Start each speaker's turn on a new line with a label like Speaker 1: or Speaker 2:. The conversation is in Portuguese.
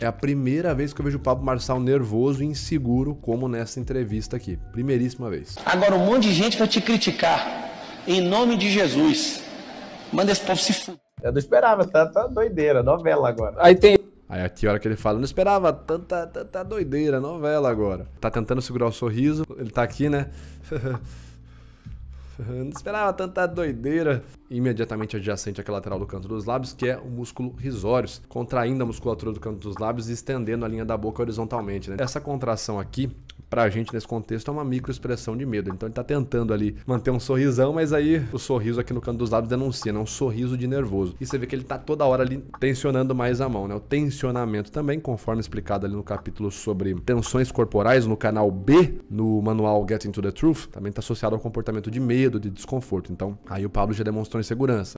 Speaker 1: É a primeira vez que eu vejo o Pablo Marçal nervoso e inseguro, como nessa entrevista aqui. Primeiríssima vez. Agora, um monte de gente vai te criticar. Em nome de Jesus. Manda esse povo se fuder. Eu não esperava, tá, tá doideira, novela agora. Aí tem. Aí aqui a hora que ele fala, não esperava tanta, tanta doideira, novela agora. Tá tentando segurar o sorriso, ele tá aqui, né? Não esperava tanta doideira. Imediatamente adjacente àquela lateral do canto dos lábios, que é o músculo risórios, contraindo a musculatura do canto dos lábios e estendendo a linha da boca horizontalmente. Né? Essa contração aqui pra gente nesse contexto é uma microexpressão de medo. Então ele tá tentando ali manter um sorrisão, mas aí o sorriso aqui no canto dos lábios denuncia, né? Um sorriso de nervoso. E você vê que ele tá toda hora ali tensionando mais a mão, né? O tensionamento também, conforme explicado ali no capítulo sobre tensões corporais, no canal B, no manual Getting to the Truth, também tá associado ao comportamento de medo, de desconforto. Então aí o Pablo já demonstrou insegurança.